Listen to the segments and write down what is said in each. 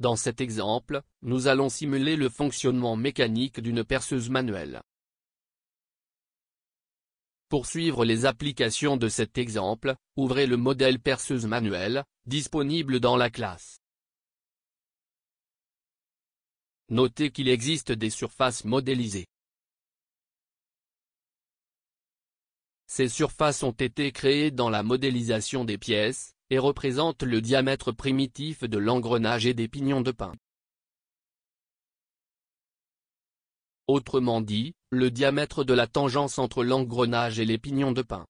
Dans cet exemple, nous allons simuler le fonctionnement mécanique d'une perceuse manuelle. Pour suivre les applications de cet exemple, ouvrez le modèle perceuse manuelle, disponible dans la classe. Notez qu'il existe des surfaces modélisées. Ces surfaces ont été créées dans la modélisation des pièces, et représente le diamètre primitif de l'engrenage et des pignons de pin. Autrement dit, le diamètre de la tangence entre l'engrenage et les pignons de pin.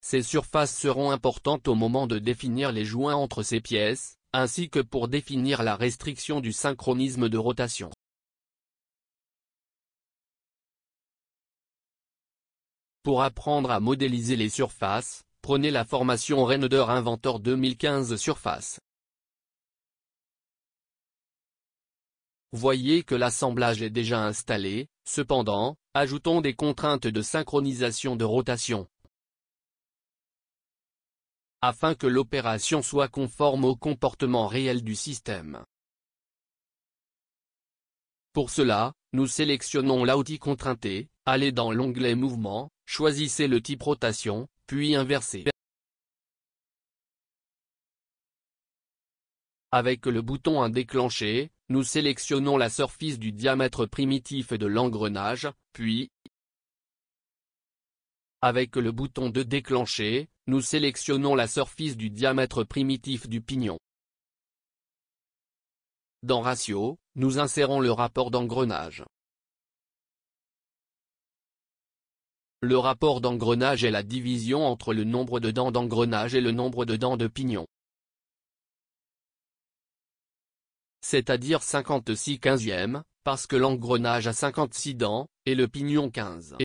Ces surfaces seront importantes au moment de définir les joints entre ces pièces, ainsi que pour définir la restriction du synchronisme de rotation. Pour apprendre à modéliser les surfaces, Prenez la formation Render Inventor 2015 Surface. Voyez que l'assemblage est déjà installé, cependant, ajoutons des contraintes de synchronisation de rotation. Afin que l'opération soit conforme au comportement réel du système. Pour cela, nous sélectionnons l'outil contrainté, allez dans l'onglet Mouvement, choisissez le type rotation, puis inverser. Avec le bouton 1 déclenché, nous sélectionnons la surface du diamètre primitif de l'engrenage, puis avec le bouton 2 déclenché, nous sélectionnons la surface du diamètre primitif du pignon. Dans Ratio, nous insérons le rapport d'engrenage. Le rapport d'engrenage est la division entre le nombre de dents d'engrenage et le nombre de dents de pignon. C'est-à-dire 56 quinzièmes, parce que l'engrenage a 56 dents, et le pignon 15.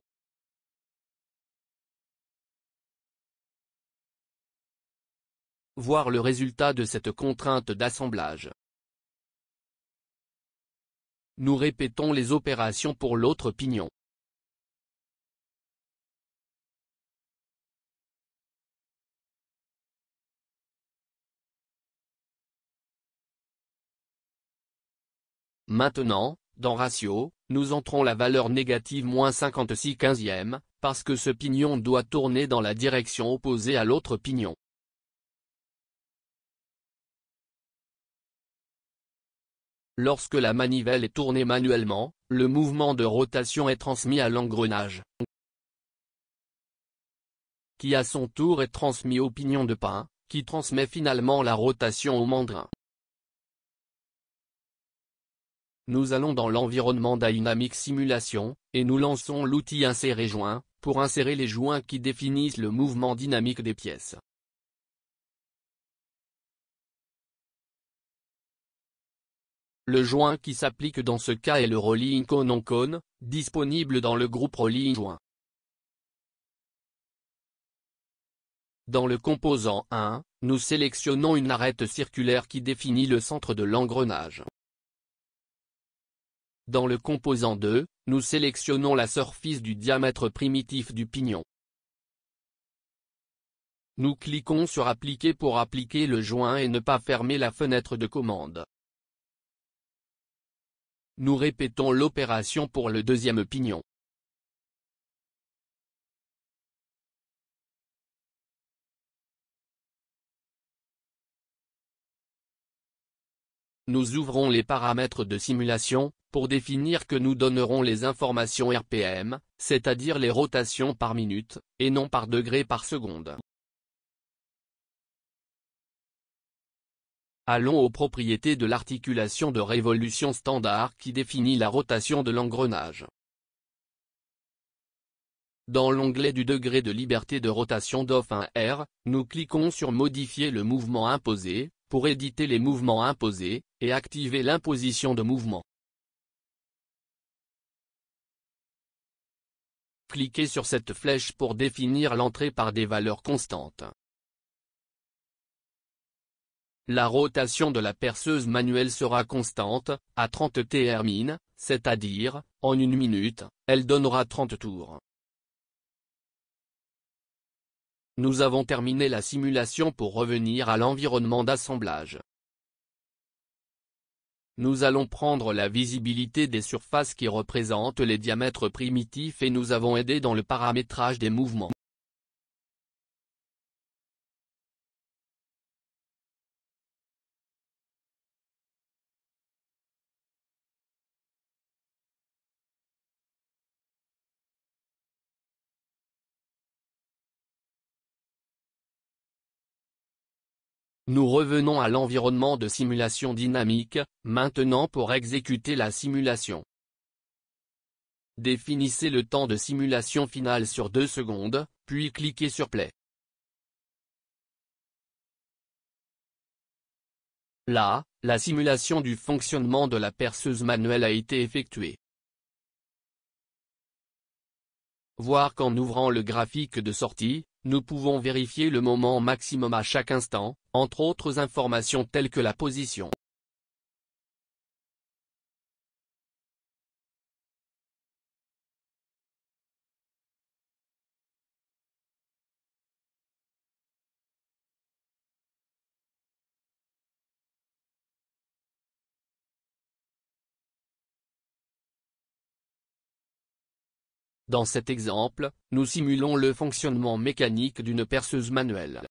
Voir le résultat de cette contrainte d'assemblage. Nous répétons les opérations pour l'autre pignon. Maintenant, dans ratio, nous entrons la valeur négative moins 56 quinzième, parce que ce pignon doit tourner dans la direction opposée à l'autre pignon. Lorsque la manivelle est tournée manuellement, le mouvement de rotation est transmis à l'engrenage, qui à son tour est transmis au pignon de pain, qui transmet finalement la rotation au mandrin. Nous allons dans l'environnement Dynamic Simulation, et nous lançons l'outil Insérer joint, pour insérer les joints qui définissent le mouvement dynamique des pièces. Le joint qui s'applique dans ce cas est le Rolling Cone on Cone, disponible dans le groupe Rolling Joint. Dans le composant 1, nous sélectionnons une arête circulaire qui définit le centre de l'engrenage. Dans le composant 2, nous sélectionnons la surface du diamètre primitif du pignon. Nous cliquons sur Appliquer pour appliquer le joint et ne pas fermer la fenêtre de commande. Nous répétons l'opération pour le deuxième pignon. nous ouvrons les paramètres de simulation, pour définir que nous donnerons les informations RPM, c'est-à-dire les rotations par minute, et non par degré par seconde. Allons aux propriétés de l'articulation de révolution standard qui définit la rotation de l'engrenage. Dans l'onglet du degré de liberté de rotation d'OF1R, nous cliquons sur Modifier le mouvement imposé, pour éditer les mouvements imposés, et activer l'imposition de mouvement. Cliquez sur cette flèche pour définir l'entrée par des valeurs constantes. La rotation de la perceuse manuelle sera constante, à 30 TR c'est-à-dire, en une minute, elle donnera 30 tours. Nous avons terminé la simulation pour revenir à l'environnement d'assemblage. Nous allons prendre la visibilité des surfaces qui représentent les diamètres primitifs et nous avons aidé dans le paramétrage des mouvements. Nous revenons à l'environnement de simulation dynamique, maintenant pour exécuter la simulation. Définissez le temps de simulation final sur 2 secondes, puis cliquez sur Play. Là, la simulation du fonctionnement de la perceuse manuelle a été effectuée. Voir qu'en ouvrant le graphique de sortie, nous pouvons vérifier le moment maximum à chaque instant, entre autres informations telles que la position. Dans cet exemple, nous simulons le fonctionnement mécanique d'une perceuse manuelle.